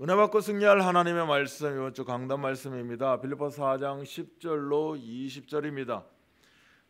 은혜 받고 승리할 하나님의 말씀 이번 주 강단 말씀입니다. 빌립보서 4장 10절로 20절입니다.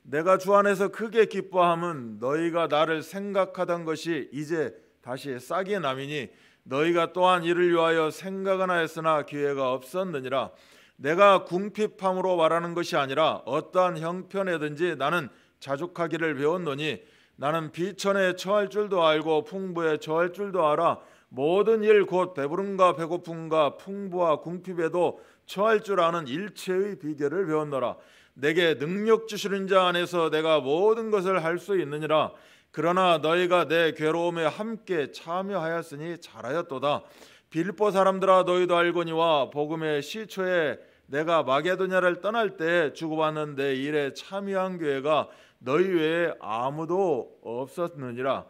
내가 주 안에서 크게 기뻐함은 너희가 나를 생각하던 것이 이제 다시 싹이 남이니 너희가 또한 이를 위하여 생각은 하였으나 기회가 없었느니라. 내가 궁핍함으로 말하는 것이 아니라 어떠한 형편에든지 나는 자족하기를 배웠노니 나는 비천에 처할 줄도 알고 풍부에 처할 줄도 알아 모든 일 곧 배부름과 배고픔과 풍부와 궁핍에도 처할 줄 아는 일체의 비결을 배웠노라. 내게 능력 주시는 자 안에서 내가 모든 것을 할 수 있느니라. 그러나 너희가 내 괴로움에 함께 참여하였으니 잘하였도다. 빌보 사람들아 너희도 알거니와 복음의 시초에 내가 마게도냐를 떠날 때 주고받는 내 일에 참여한 교회가 너희 외에 아무도 없었느니라.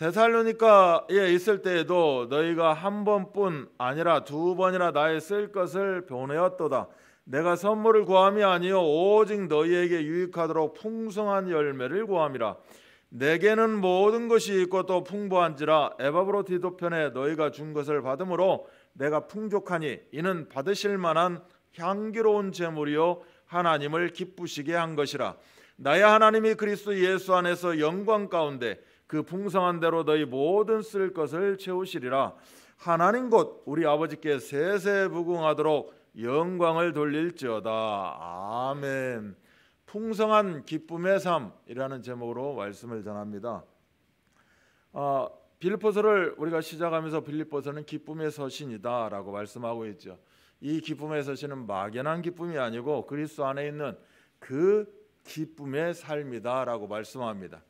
데살로니카에 있을 때에도 너희가 한 번뿐 아니라 두 번이나 나의 쓸 것을 변하였도다 내가 선물을 구함이 아니요 오직 너희에게 유익하도록 풍성한 열매를 구함이라. 내게는 모든 것이 있고 또 풍부한지라 에바브로티도 편에 너희가 준 것을 받음으로 내가 풍족하니 이는 받으실 만한 향기로운 제물이요 하나님을 기쁘시게 한 것이라. 나의 하나님이 그리스도 예수 안에서 영광 가운데 그 풍성한 대로 너희 모든 쓸 것을 채우시리라 하나님 곧 우리 아버지께 세세부궁하도록 영광을 돌릴지어다 아멘 풍성한 기쁨의 삶이라는 제목으로 말씀을 전합니다 아, 빌리포서를 우리가 시작하면서 빌리포서는 기쁨의 서신이다라고 말씀하고 있죠 이 기쁨의 서신은 막연한 기쁨이 아니고 그리스도 안에 있는 그 기쁨의 삶이다라고 말씀합니다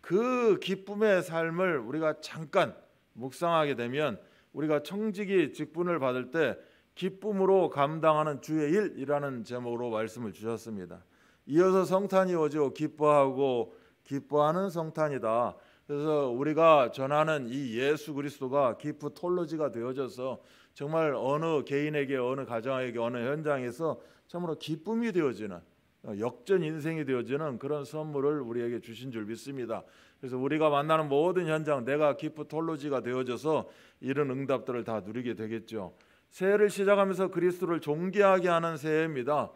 그 기쁨의 삶을 우리가 잠깐 묵상하게 되면 우리가 청지기 직분을 받을 때 기쁨으로 감당하는 주의 일이라는 제목으로 말씀을 주셨습니다. 이어서 성탄이 오죠. 기뻐하고 기뻐하는 성탄이다. 그래서 우리가 전하는 이 예수 그리스도가 기프톨로지가 되어져서 정말 어느 개인에게 어느 가정에게 어느 현장에서 참으로 기쁨이 되어지는 어, 역전 인생이 되어지는 그런 선물을 우리에게 주신 줄 믿습니다. 그래서 우리가 만나는 모든 현장 내가 기프톨로지가 되어져서 이런 응답들을 다 누리게 되겠죠. 새해를 시작하면서 그리스도를 존귀하게 하는 새해입니다.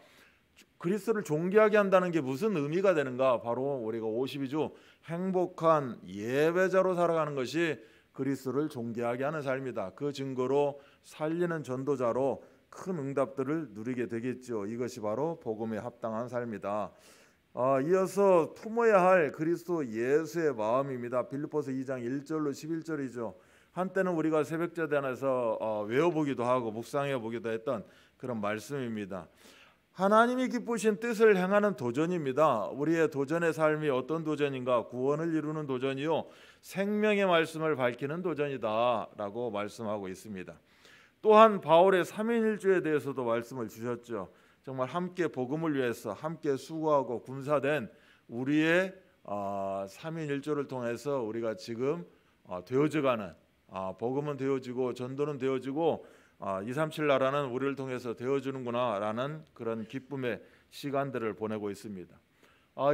그리스도를 존귀하게 한다는 게 무슨 의미가 되는가? 바로 우리가 52주 행복한 예배자로 살아가는 것이 그리스도를 존귀하게 하는 삶이다. 그 증거로 살리는 전도자로 큰 응답들을 누리게 되겠죠. 이것이 바로 복음에 합당한 삶이다. 아, 이어서 품어야 할 그리스도 예수의 마음입니다. 빌립보서 2장 1절로 11절이죠. 한때는 우리가 새벽 제단에서 어, 외워보기도 하고 묵상해 보기도 했던 그런 말씀입니다. 하나님이 기쁘신 뜻을 행하는 도전입니다. 우리의 도전의 삶이 어떤 도전인가? 구원을 이루는 도전이요, 생명의 말씀을 밝히는 도전이다라고 말씀하고 있습니다. 또한 바울의 삼인일주에 대해서도 말씀을 주셨죠. 정말 함께 복음을 위해서 함께 수고하고 군사된 우리의 아, 삼인일조를 통해서 우리가 지금 아, 되어져가는 아, 복음은 되어지고 전도는 되어지고 237 나라는 우리를 통해서 되어주는구나라는 그런 기쁨의 시간들을 보내고 있습니다.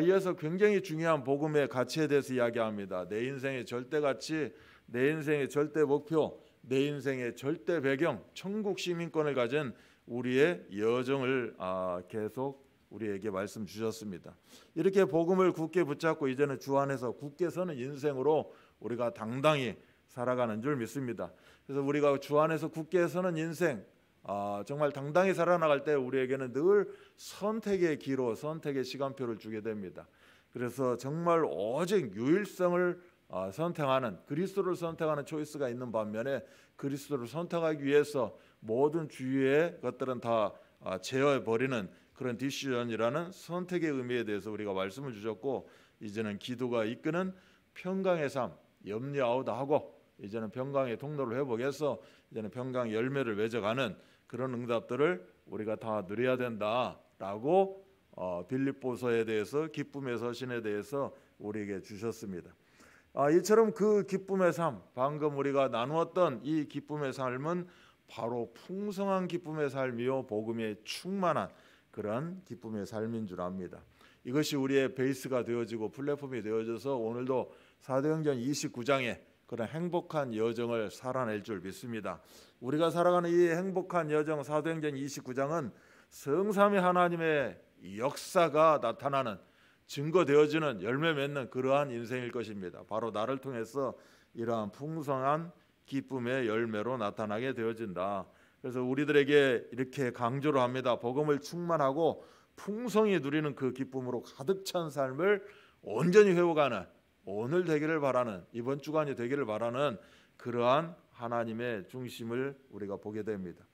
이어서 굉장히 중요한 복음의 가치에 대해서 이야기합니다. 내 인생의 절대 가치, 내 인생의 절대 목표, 내 인생의 절대 배경 천국 시민권을 가진 우리의 여정을 아, 계속 우리에게 말씀 주셨습니다. 이렇게 복음을 굳게 붙잡고 이제는 주 안에서 굳게 서는 인생으로 우리가 당당히 살아가는 줄 믿습니다. 그래서 우리가 주 안에서 굳게 서는 인생 아, 정말 당당히 살아나갈 때 우리에게는 늘 선택의 기로 선택의 시간표를 주게 됩니다. 그래서 정말 오직 유일성을 어, 선택하는 그리스도를 선택하는 초이스가 있는 반면에 그리스도를 선택하기 위해서 모든 주위의 것들은 다 어, 제어해 버리는 그런 디시전이라는 선택의 의미에 대해서 우리가 말씀을 주셨고 이제는 기도가 이끄는 평강의 삶 염려 아다하고 이제는 평강의 통로를 회복해서 이제는 평강 열매를 맺어가는 그런 응답들을 우리가 다 누려야 된다라고 어, 빌립보서에 대해서 기쁨의 서신에 대해서 우리에게 주셨습니다. 아, 이처럼 그 기쁨의 삶, 방금 우리가 나누었던 이 기쁨의 삶은 바로 풍성한 기쁨의 삶이요 복음에 충만한 그런 기쁨의 삶인 줄 압니다. 이것이 우리의 베이스가 되어지고 플랫폼이 되어져서 오늘도 사도행전 29장에 그런 행복한 여정을 살아낼 줄 믿습니다. 우리가 살아가는 이 행복한 여정 사도행전 29장은 성삼위 하나님의 역사가 나타나는 증거되어지는 열매 맺는 그러한 인생일 것입니다. 바로 나를 통해서 이러한 풍성한 기쁨의 열매로 나타나게 되어진다. 그래서 우리들에게 이렇게 강조를 합니다. 복음을 충만하고 풍성히 누리는 그 기쁨으로 가득 찬 삶을 온전히 회복하는 오늘 되기를 바라는 이번 주간이 되기를 바라는 그러한 하나님의 중심을 우리가 보게 됩니다.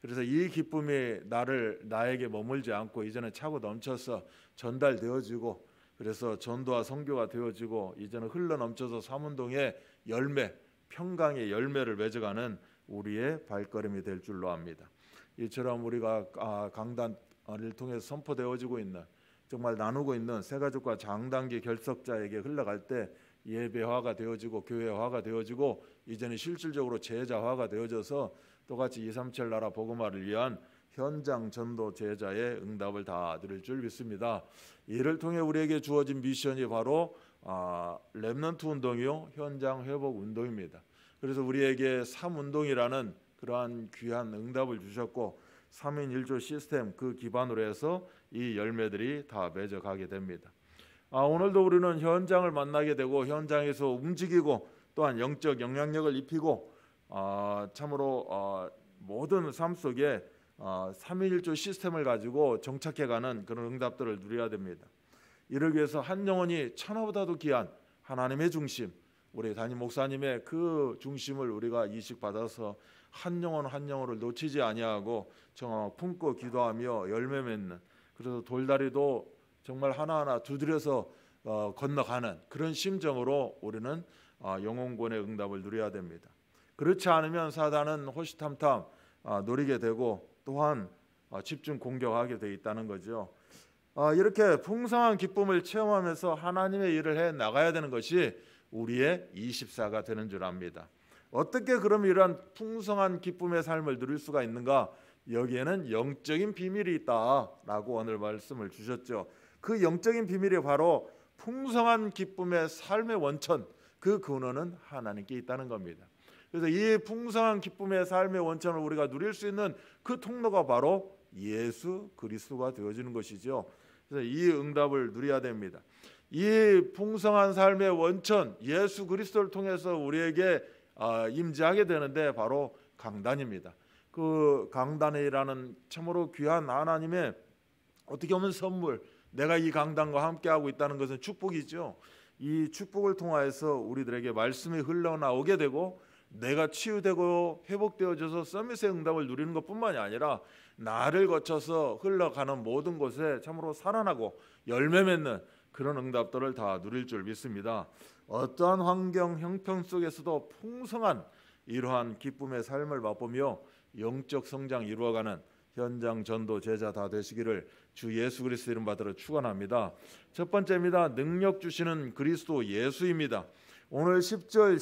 그래서 이 기쁨이 나를 나에게 머물지 않고 이제는 차고 넘쳐서 전달되어지고 그래서 전도와 선교가 되어지고 이제는 흘러 넘쳐서 삼운동의 열매, 평강의 열매를 맺어가는 우리의 발걸음이 될 줄로 압니다. 이처럼 우리가 아, 강단을 통해서 선포되어지고 있는 정말 나누고 있는 세가족과 장단기 결석자에게 흘러갈 때 예배화가 되어지고 교회화가 되어지고 이제는 실질적으로 제자화가 되어져서 또같이 2, 3, 7 나라 복음화를 위한 현장 전도 제자의 응답을 다 들을 줄 믿습니다. 이를 통해 우리에게 주어진 미션이 바로 아, 랩넌트 운동이요 현장 회복 운동입니다. 그래서 우리에게 삼 운동이라는 그러한 귀한 응답을 주셨고 3인 1조 시스템 그 기반으로 해서 이 열매들이 다 맺어가게 됩니다. 아, 오늘도 우리는 현장을 만나게 되고 현장에서 움직이고 또한 영적 영향력을 입히고 어, 참으로 어, 모든 삶 속에 어, 삼일조 시스템을 가지고 정착해가는 그런 응답들을 누려야 됩니다. 이를 위해서 한 영혼이 천하보다도 귀한 하나님의 중심, 우리 담임 목사님의 그 중심을 우리가 이식받아서 한 영혼 한 영혼을 놓치지 아니하고 정말 품고 기도하며 열매 맺는 그래서 돌다리도 정말 하나하나 두드려서 어, 건너가는 그런 심정으로 우리는 어, 영혼권의 응답을 누려야 됩니다. 그렇지 않으면 사단은 호시탐탐 아, 노리게 되고 또한 아, 집중 공격하게 돼 있다는 거죠. 아, 이렇게 풍성한 기쁨을 체험하면서 하나님의 일을 해 나가야 되는 것이 우리의 24가 되는 줄 압니다. 어떻게 그럼 이러한 풍성한 기쁨의 삶을 누릴 수가 있는가? 여기에는 영적인 비밀이 있다라고 오늘 말씀을 주셨죠. 그 영적인 비밀이 바로 풍성한 기쁨의 삶의 원천 그 근원은 하나님께 있다는 겁니다. 그래서 이 풍성한 기쁨의 삶의 원천을 우리가 누릴 수 있는 그 통로가 바로 예수 그리스도가 되어지는 것이죠. 그래서 이 응답을 누려야 됩니다. 이 풍성한 삶의 원천 예수 그리스도를 통해서 우리에게 아, 임재하게 되는데 바로 강단입니다. 그 강단이라는 참으로 귀한 하나님의 어떻게 보면 선물 내가 이 강단과 함께하고 있다는 것은 축복이죠. 이 축복을 통하여서 우리들에게 말씀이 흘러나오게 되고 내가 치유되고 회복되어져서 서밋의 응답을 누리는 것뿐만이 아니라 나를 거쳐서 흘러가는 모든 곳에 참으로 살아나고 열매 맺는 그런 응답들을 다 누릴 줄 믿습니다. 어떠한 환경 형편 속에서도 풍성한 이러한 기쁨의 삶을 맛보며 영적 성장 이루어가는 현장 전도 제자 다 되시기를 주 예수 그리스도 이름 받으러 축원합니다. 첫 번째입니다. 능력 주시는 그리스도 예수입니다. 오늘 10절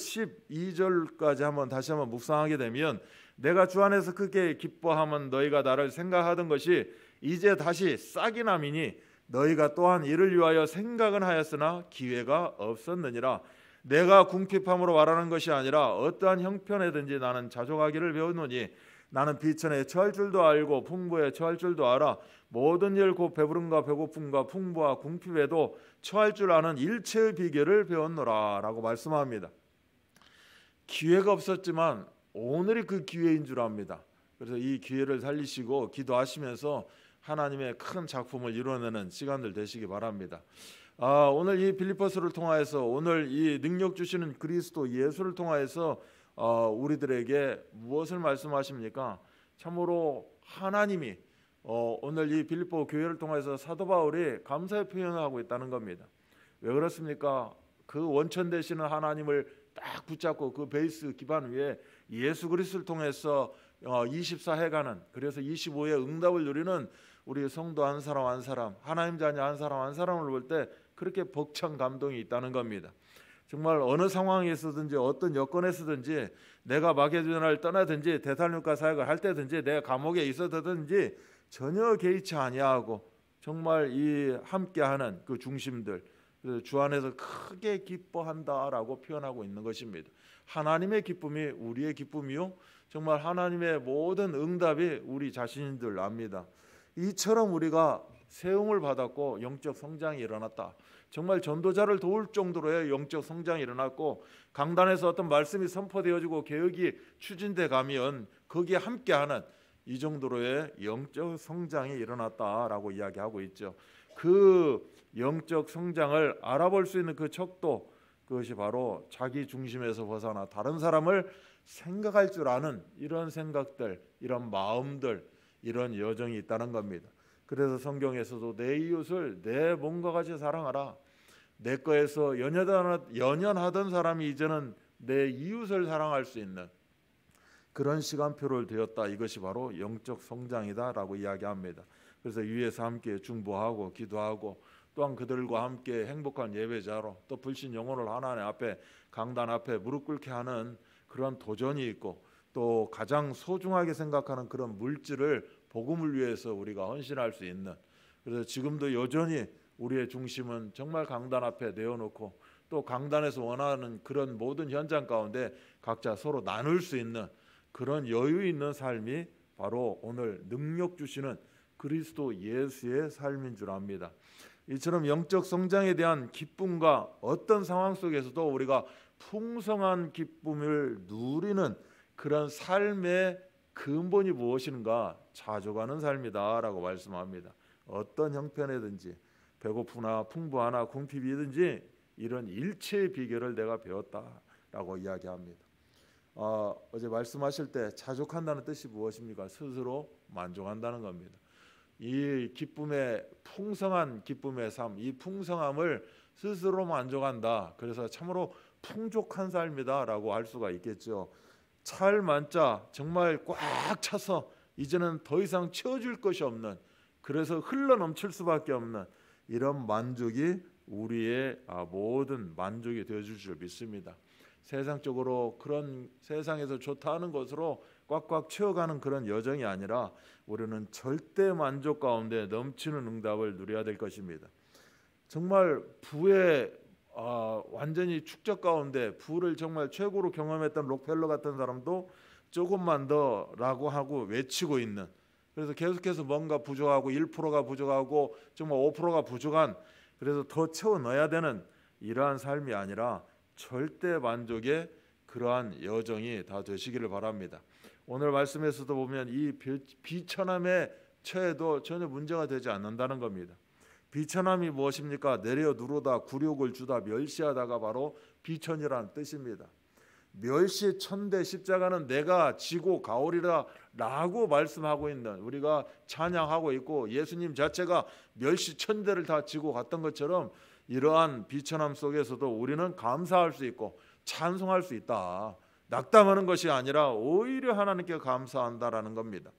12절까지 한번 다시 한번 묵상하게 되면 내가 주 안에서 크게 기뻐하면 너희가 나를 생각하던 것이 이제 다시 싹이 남이니 너희가 또한 이를 위하여 생각은 하였으나 기회가 없었느니라 내가 궁핍함으로 말하는 것이 아니라 어떠한 형편에든지 나는 자족하기를 배우노니 나는 비천에 처할 줄도 알고 풍부에 처할 줄도 알아. 모든 일곧 배부름과 배고픔과 풍부와 궁핍에도 처할 줄 아는 일체의 비결을 배웠노라라고 말씀합니다. 기회가 없었지만 오늘이 그 기회인 줄 압니다. 그래서 이 기회를 살리시고 기도하시면서 하나님의 큰 작품을 이루어내는 시간들 되시기 바랍니다. 아, 오늘 이 빌리퍼스를 통하여서 오늘 이 능력 주시는 그리스도 예수를 통하여서 어, 우리들에게 무엇을 말씀하십니까? 참으로 하나님이 어, 오늘 이 빌립보 교회를 통해서 사도 바울이 감사의 표현을 하고 있다는 겁니다. 왜 그렇습니까? 그 원천 되시는 하나님을 딱 붙잡고 그 베이스 기반 위에 예수 그리스도를 통해서 24회간은 어, 그래서 25회 응답을 누리는 우리 성도 한 사람 한 사람 하나님 자녀 한 사람 한 사람을 볼 때 그렇게 벅찬 감동이 있다는 겁니다. 정말 어느 상황에서든지 어떤 여건에서든지 내가 마게도냐를 떠나든지 대살육가 사역을 할 때든지 내가 감옥에 있었든지 전혀 개의치 아니하고 정말 이 함께하는 그 중심들 주 안에서 크게 기뻐한다라고 표현하고 있는 것입니다. 하나님의 기쁨이 우리의 기쁨이요. 정말 하나님의 모든 응답이 우리 자신들 압니다. 이처럼 우리가 세움을 받았고 영적 성장이 일어났다. 정말 전도자를 도울 정도로의 영적 성장이 일어났고 강단에서 어떤 말씀이 선포되어지고 개혁이 추진돼 가면 거기에 함께하는 이 정도로의 영적 성장이 일어났다라고 이야기하고 있죠. 그 영적 성장을 알아볼 수 있는 그 척도 그것이 바로 자기 중심에서 벗어나 다른 사람을 생각할 줄 아는 이런 생각들, 이런 마음들, 이런 여정이 있다는 겁니다. 그래서 성경에서도 내 이웃을 내 몸과 같이 사랑하라. 내 거에서 연연하던 사람이 이제는 내 이웃을 사랑할 수 있는 그런 시간표를 되었다. 이것이 바로 영적 성장이다라고 이야기합니다. 그래서 위에서 함께 중보하고 기도하고 또한 그들과 함께 행복한 예배자로 또 불신 영혼을 하나님 앞에 강단 앞에 무릎 꿇게 하는 그런 도전이 있고 또 가장 소중하게 생각하는 그런 물질을 복음을 위해서 우리가 헌신할 수 있는 그래서 지금도 여전히 우리의 중심은 정말 강단 앞에 내어놓고 또 강단에서 원하는 그런 모든 현장 가운데 각자 서로 나눌 수 있는 그런 여유 있는 삶이 바로 오늘 능력 주시는 그리스도 예수의 삶인 줄 압니다. 이처럼 영적 성장에 대한 기쁨과 어떤 상황 속에서도 우리가 풍성한 기쁨을 누리는 그런 삶의 근본이 무엇인가 자주가는 삶이다라고 말씀합니다. 어떤 형편이든지 배고프나 풍부하나 궁핍이든지 이런 일체의 비결을 내가 배웠다라고 이야기합니다. 어, 어제 말씀하실 때 자족한다는 뜻이 무엇입니까? 스스로 만족한다는 겁니다. 이 기쁨의 풍성한 기쁨의 삶, 이 풍성함을 스스로 만족한다. 그래서 참으로 풍족한 삶이다라고 할 수가 있겠죠. 찰 만자 정말 꽉 차서 이제는 더 이상 채워줄 것이 없는 그래서 흘러넘칠 수밖에 없는 이런 만족이 우리의 아, 모든 만족이 되어줄 줄 믿습니다. 세상적으로 그런 세상에서 좋다는 것으로 꽉꽉 채워가는 그런 여정이 아니라 우리는 절대 만족 가운데 넘치는 응답을 누려야 될 것입니다. 정말 부의 아, 완전히 축적 가운데 부를 정말 최고로 경험했던 록펠러 같은 사람도 조금만 더라고 하고 외치고 있는 그래서 계속해서 뭔가 부족하고 1%가 부족하고 정말 5%가 부족한 그래서 더 채워 넣어야 되는 이러한 삶이 아니라 절대 만족의 그러한 여정이 다 되시기를 바랍니다. 오늘 말씀에서도 보면 이 비천함에 처해도 전혀 문제가 되지 않는다는 겁니다. 비천함이 무엇입니까? 내려 누르다 굴욕을 주다 멸시하다가 바로 비천이라는 뜻입니다. 멸시 천대 십자가는 내가 지고 가오리라 라고 말씀하고 있는 우리가 찬양하고 있고 예수님 자체가 멸시 천대를 다 지고 갔던 것처럼 이러한 비천함 속에서도 우리는 감사할 수 있고 찬송할 수 있다. 낙담하는 것이 아니라 오히려 하나님께 감사한다라는 겁니다.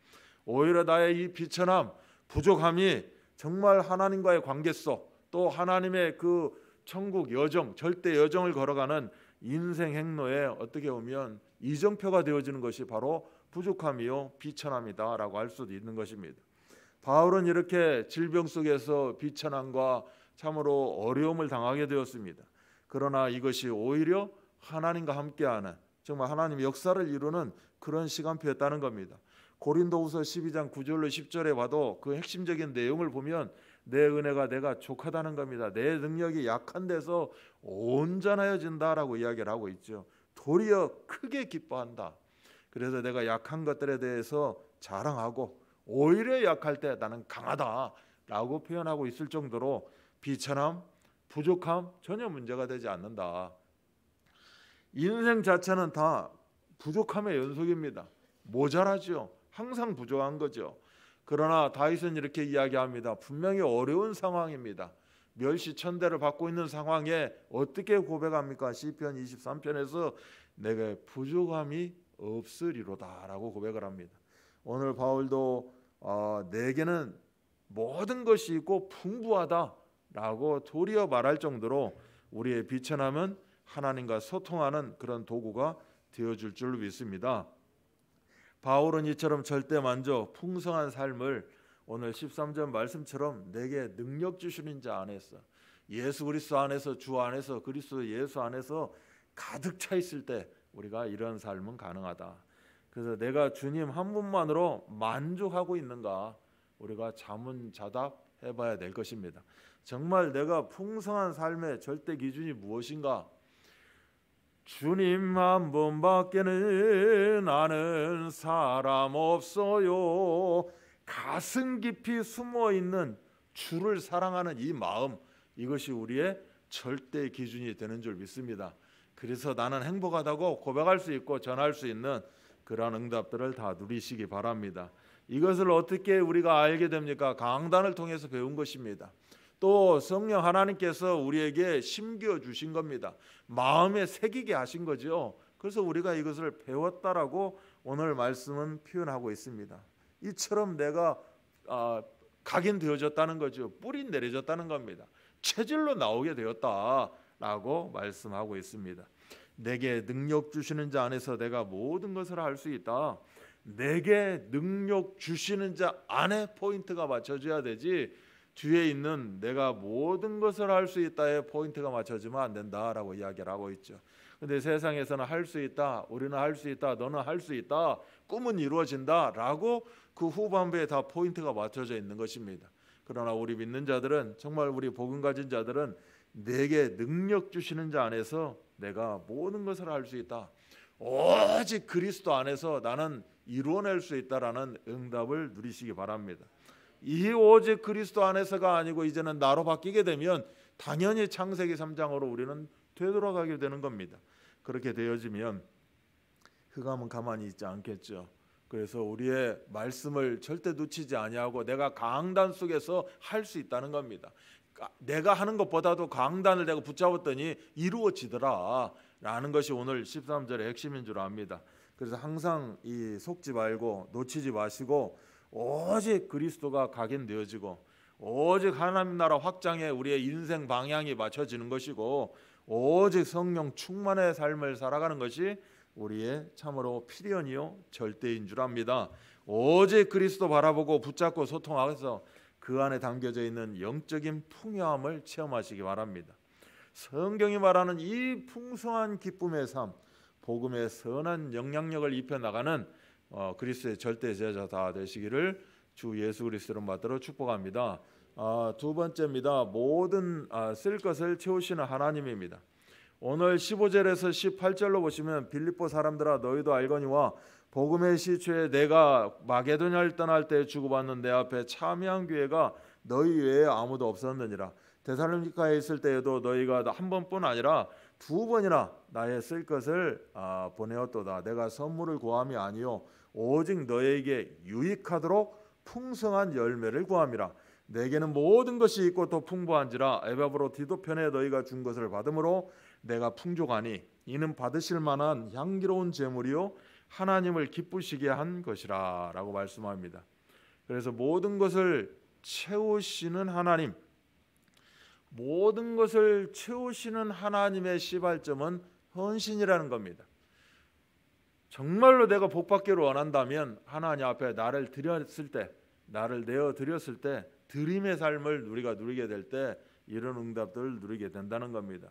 오히려 나의 이 비천함, 부족함이 정말 하나님과의 관계 속 또 하나님의 그 천국 여정, 절대 여정을 걸어가는 인생 행로에 어떻게 보면 이정표가 되어지는 것이 바로 부족함이요 비천함이다라고 할 수도 있는 것입니다. 바울은 이렇게 질병 속에서 비천함과 참으로 어려움을 당하게 되었습니다. 그러나 이것이 오히려 하나님과 함께하는 정말 하나님 역사를 이루는 그런 시간표였다는 겁니다. 고린도후서 12장 9절로 10절에 봐도 그 핵심적인 내용을 보면 내 은혜가 내가 족하다는 겁니다. 내 능력이 약한 데서 온전하여진다라고 이야기를 하고 있죠. 도리어 크게 기뻐한다. 그래서 내가 약한 것들에 대해서 자랑하고 오히려 약할 때 나는 강하다라고 표현하고 있을 정도로 비천함, 부족함 전혀 문제가 되지 않는다. 인생 자체는 다 부족함의 연속입니다. 모자라죠. 항상 부족한 거죠. 그러나 다윗은 이렇게 이야기합니다. 분명히 어려운 상황입니다. 멸시천대를 받고 있는 상황에 어떻게 고백합니까? 시편 23편에서 내게 부족함이 없으리로다라고 고백을 합니다. 오늘 바울도 어, 내게는 모든 것이 있고 풍부하다라고 도리어 말할 정도로 우리의 비천함은 하나님과 소통하는 그런 도구가 되어줄 줄 믿습니다. 바울은 이처럼 절대 만족, 풍성한 삶을 오늘 13절 말씀처럼 내게 능력 주시는 자 안에서 예수 그리스도 안에서 주 안에서 그리스도 예수 안에서 가득 차 있을 때 우리가 이런 삶은 가능하다. 그래서 내가 주님 한 분만으로 만족하고 있는가 우리가 자문자답 해봐야 될 것입니다. 정말 내가 풍성한 삶의 절대 기준이 무엇인가 주님 한 분밖에는 아는 사람 없어요. 가슴 깊이 숨어 있는 주를 사랑하는 이 마음 이것이 우리의 절대 기준이 되는 줄 믿습니다. 그래서 나는 행복하다고 고백할 수 있고 전할 수 있는 그러한 응답들을 다 누리시기 바랍니다. 이것을 어떻게 우리가 알게 됩니까? 강단을 통해서 배운 것입니다. 또 성령 하나님께서 우리에게 심겨 주신 겁니다. 마음에 새기게 하신 거죠. 그래서 우리가 이것을 배웠다라고 오늘 말씀은 표현하고 있습니다. 이처럼 내가 아, 각인되어졌다는 거죠. 뿌리 내려졌다는 겁니다. 체질로 나오게 되었다라고 말씀하고 있습니다. 내게 능력 주시는 자 안에서 내가 모든 것을 할 수 있다. 내게 능력 주시는 자 안에 포인트가 맞춰져야 되지 뒤에 있는 내가 모든 것을 할 수 있다에 포인트가 맞춰지면 안 된다라고 이야기를 하고 있죠. 근데 세상에서는 할 수 있다, 우리는 할 수 있다, 너는 할 수 있다, 꿈은 이루어진다라고 그 후반부에 다 포인트가 맞춰져 있는 것입니다. 그러나 우리 믿는 자들은 정말 우리 복음 가진 자들은 내게 능력 주시는 자 안에서 내가 모든 것을 할 수 있다. 오직 그리스도 안에서 나는 이루어낼 수 있다라는 응답을 누리시기 바랍니다. 이 오직 그리스도 안에서가 아니고 이제는 나로 바뀌게 되면 당연히 창세기 3장으로 우리는 되돌아가게 되는 겁니다. 그렇게 되어지면 흑암은 가만히 있지 않겠죠. 그래서 우리의 말씀을 절대 놓치지 아니하고 내가 강단 속에서 할 수 있다는 겁니다. 아, 내가 하는 것보다도 강단을 내가 붙잡았더니 이루어지더라 라는 것이 오늘 13절의 핵심인 줄 압니다. 그래서 항상 이 속지 말고 놓치지 마시고 오직 그리스도가 각인되어지고 오직 하나님 나라 확장에 우리의 인생 방향이 맞춰지는 것이고 오직 성령 충만의 삶을 살아가는 것이 우리의 참으로 필연이요 절대인 줄 압니다. 오직 그리스도 바라보고 붙잡고 소통하면서 그 안에 담겨져 있는 영적인 풍요함을 체험하시기 바랍니다. 성경이 말하는 이 풍성한 기쁨의 삶, 복음의 선한 영향력을 입혀 나가는 어, 그리스의 절대 제자 다 되시기를 주 예수 그리스도로 받들어 축복합니다. 아, 두 번째입니다. 모든 아, 쓸 것을 채우시는 하나님입니다. 오늘 15절에서 18절로 보시면 빌립보 사람들아 너희도 알거니와 복음의 시초에 내가 마게도냐를 떠날 때 주고받는 내 앞에 참여한 교회가 너희 외에 아무도 없었느니라. 데살로니카에 있을 때에도 너희가 한 번뿐 아니라 두 번이나 나의 쓸 것을 아, 보내었도다. 내가 선물을 구함이 아니요 오직 너에게 유익하도록 풍성한 열매를 구함이라 내게는 모든 것이 있고 또 풍부한지라 에바브로디도 편에 너희가 준 것을 받음으로 내가 풍족하니 이는 받으실 만한 향기로운 재물이요 하나님을 기쁘시게 한 것이라라고 말씀합니다. 그래서 모든 것을 채우시는 하나님 모든 것을 채우시는 하나님의 시발점은 헌신이라는 겁니다. 정말로 내가 복받기를 원한다면 하나님 앞에 나를 드렸을 때 나를 내어 드렸을 때 드림의 삶을 우리가 누리게 될 때 이런 응답들을 누리게 된다는 겁니다.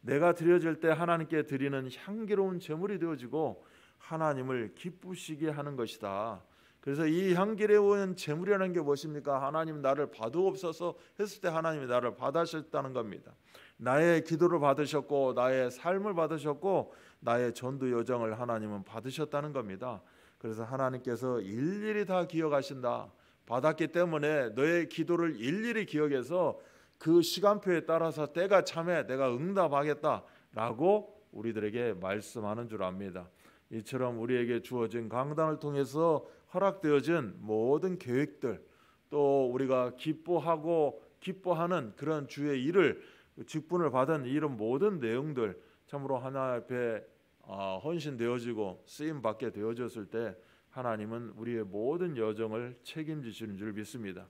내가 드려질 때 하나님께 드리는 향기로운 제물이 되어지고 하나님을 기쁘시게 하는 것이다. 그래서 이 향기로운 제물이라는 게 무엇입니까? 하나님 나를 받으옵소서 했을 때 하나님이 나를 받으셨다는 겁니다. 나의 기도를 받으셨고 나의 삶을 받으셨고 나의 전도 여정을 하나님은 받으셨다는 겁니다. 그래서 하나님께서 일일이 다 기억하신다. 받았기 때문에 너의 기도를 일일이 기억해서 그 시간표에 따라서 때가 참해 내가 응답하겠다라고 우리들에게 말씀하는 줄 압니다. 이처럼 우리에게 주어진 강단을 통해서 허락되어진 모든 계획들 또 우리가 기뻐하고 기뻐하는 그런 주의 일을 직분을 받은 이런 모든 내용들 참으로 하나 앞에 어, 헌신되어지고 쓰임 받게 되어졌을 때 하나님은 우리의 모든 여정을 책임지시는 줄 믿습니다.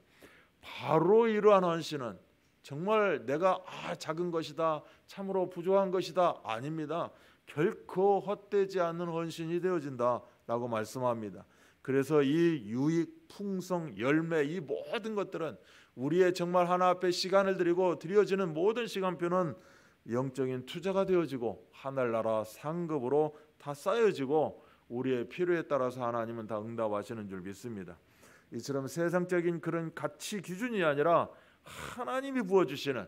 바로 이러한 헌신은 정말 내가 아 작은 것이다 참으로 부족한 것이다 아닙니다. 결코 헛되지 않는 헌신이 되어진다라고 말씀합니다. 그래서 이 유익, 풍성, 열매 이 모든 것들은 우리의 정말 하나 앞에 시간을 드리고 드려지는 모든 시간표는 영적인 투자가 되어지고 하늘나라 상급으로 다 쌓여지고 우리의 필요에 따라서 하나님은 다 응답하시는 줄 믿습니다. 이처럼 세상적인 그런 가치 기준이 아니라 하나님이 부어주시는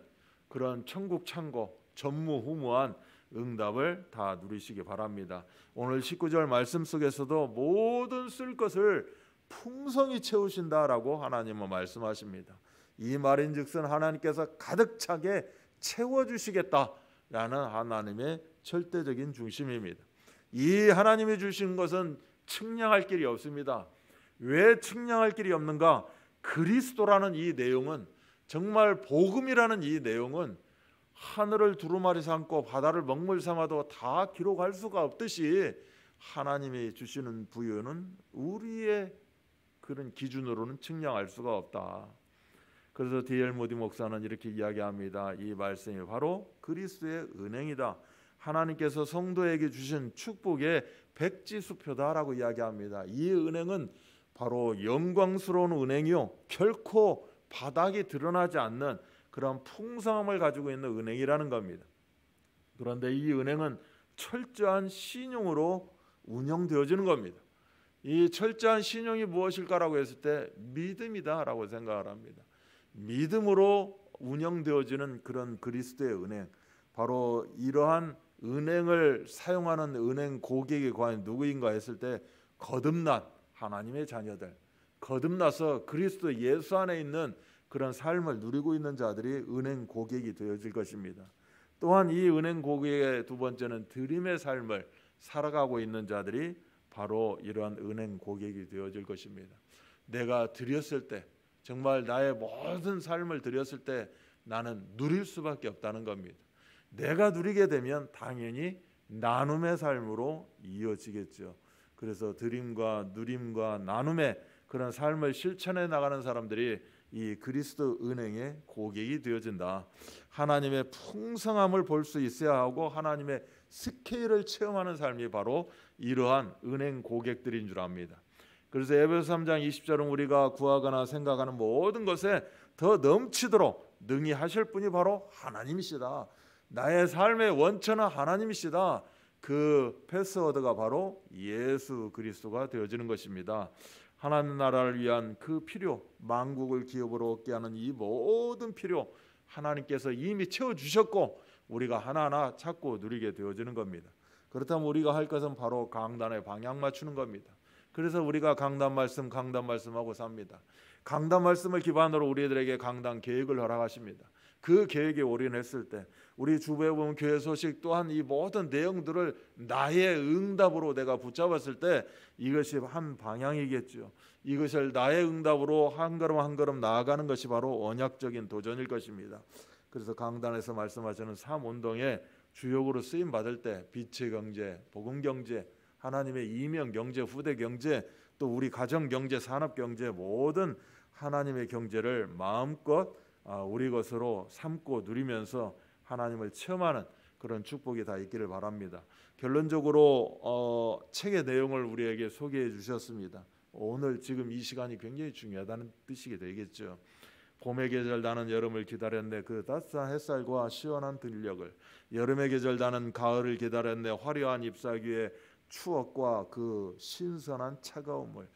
그런 천국 창고 전무후무한 응답을 다 누리시기 바랍니다. 오늘 19절 말씀 속에서도 모든 쓸 것을 풍성히 채우신다라고 하나님은 말씀하십니다. 이 말인즉슨 하나님께서 가득 차게 채워 주시겠다라는 하나님의 절대적인 중심입니다. 이 하나님이 주신 것은 측량할 길이 없습니다. 왜 측량할 길이 없는가? 그리스도라는 이 내용은 정말 복음이라는 이 내용은 하늘을 두루마리 삼고 바다를 먹물 삼아도 다 기록할 수가 없듯이 하나님이 주시는 부여는 우리의 그런 기준으로는 측량할 수가 없다. 그래서 디엘 모디 목사는 이렇게 이야기합니다. 이 말씀이 바로 그리스도의 은행이다. 하나님께서 성도에게 주신 축복의 백지수표다라고 이야기합니다. 이 은행은 바로 영광스러운 은행이요 결코 바닥이 드러나지 않는 그런 풍성함을 가지고 있는 은행이라는 겁니다. 그런데 이 은행은 철저한 신용으로 운영되어지는 겁니다. 이 철저한 신용이 무엇일까라고 했을 때 믿음이다라고 생각을 합니다. 믿음으로 운영되어지는 그런 그리스도의 은행 바로 이러한 은행을 사용하는 은행 고객이 과연 누구인가 했을 때 거듭난 하나님의 자녀들 거듭나서 그리스도 예수 안에 있는 그런 삶을 누리고 있는 자들이 은행 고객이 되어질 것입니다. 또한 이 은행 고객의 두 번째는 드림의 삶을 살아가고 있는 자들이 바로 이러한 은행 고객이 되어질 것입니다. 내가 드렸을 때 정말 나의 모든 삶을 드렸을때 나는 누릴 수밖에 없다는 겁니다. 내가 누리게 되면 당연히 나눔의 삶으로 이어지겠죠. 그래서 드림과 누림과 나눔의 그런 삶을 실천해 나가는 사람들이 이 그리스도 은행의 고객이 되어진다. 하나님의 풍성함을 볼 수 있어야 하고 하나님의 스케일을 체험하는 삶이 바로 이러한 은행 고객들인 줄 압니다. 그래서 에베소 3장 20절은 우리가 구하거나 생각하는 모든 것에 더 넘치도록 능히 하실 분이 바로 하나님이시다. 나의 삶의 원천은 하나님이시다. 그 패스워드가 바로 예수 그리스도가 되어지는 것입니다. 하나님 나라를 위한 그 필요, 만국을 기업으로 얻게 하는 이 모든 필요 하나님께서 이미 채워 주셨고 우리가 하나하나 찾고 누리게 되어지는 겁니다. 그렇다면 우리가 할 것은 바로 강단의 방향 맞추는 겁니다. 그래서 우리가 강단 말씀 강단 말씀하고 삽니다. 강단 말씀을 기반으로 우리들에게 강단 계획을 허락하십니다. 그 계획에 올인했을 때 우리 주부에 보면 교회 소식 또한 이 모든 내용들을 나의 응답으로 내가 붙잡았을 때 이것이 한 방향이겠죠. 이것을 나의 응답으로 한 걸음 한 걸음 나아가는 것이 바로 언약적인 도전일 것입니다. 그래서 강단에서 말씀하시는 삼 운동의 주역으로 쓰임 받을 때 빛의 경제, 복음 경제, 하나님의 이명 경제, 후대 경제, 또 우리 가정 경제, 산업 경제 모든 하나님의 경제를 마음껏 아, 우리 것으로 삼고 누리면서 하나님을 체험하는 그런 축복이 다 있기를 바랍니다. 결론적으로 어, 책의 내용을 우리에게 소개해 주셨습니다. 오늘 지금 이 시간이 굉장히 중요하다는 뜻이 되겠죠. 봄의 계절 나는 여름을 기다렸네 그 따스한 햇살과 시원한 들녘을 여름의 계절 나는 가을을 기다렸네 화려한 잎사귀에 추억과 그 신선한 차가움을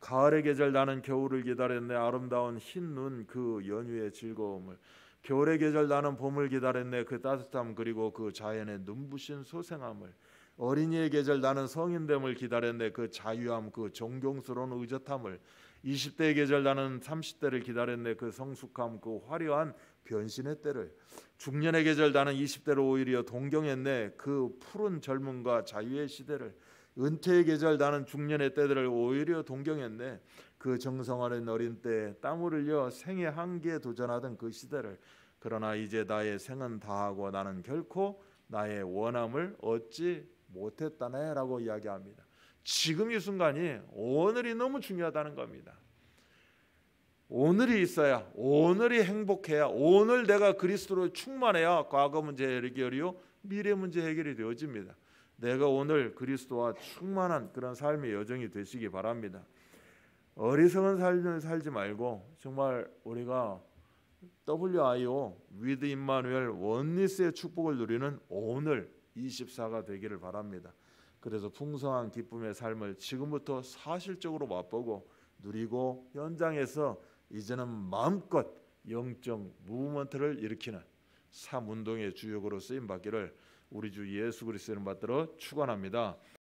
가을의 계절 나는 겨울을 기다렸네 아름다운 흰 눈 그연휴의 즐거움을 겨울의 계절 나는 봄을 기다렸네 그 따뜻함 그리고 그 자연의 눈부신 소생함을 어린이의 계절 나는 성인됨을 기다렸네 그 자유함 그 존경스러운 의젓함을 20대의 계절 나는 30대를 기다렸네 그 성숙함 그 화려한 변신의 때를 중년의 계절 나는 20대로 오히려 동경했네 그 푸른 젊음과 자유의 시대를 은퇴의 계절 나는 중년의 때들을 오히려 동경했네 그 정성하는 어린 때 땀을 흘려 생의 한계에 도전하던 그 시대를 그러나 이제 나의 생은 다하고 나는 결코 나의 원함을 얻지 못했다네라고 이야기합니다. 지금 이 순간이 오늘이 너무 중요하다는 겁니다. 오늘이 있어야 오늘이 행복해야 오늘 내가 그리스도로 충만해야 과거 문제 해결이요 미래 문제 해결이 되어집니다. 내가 오늘 그리스도와 충만한 그런 삶의 여정이 되시기 바랍니다. 어리석은 삶을 살지 말고 정말 우리가 WIO 위드 임마누엘 원리스의 축복을 누리는 오늘 24가 되기를 바랍니다. 그래서 풍성한 기쁨의 삶을 지금부터 사실적으로 맛보고 누리고 현장에서 이제는 마음껏 영적 무브먼트를 일으키는 삼운동의 주역으로 쓰임 받기를 우리 주 예수 그리스도를 받들어 축원합니다.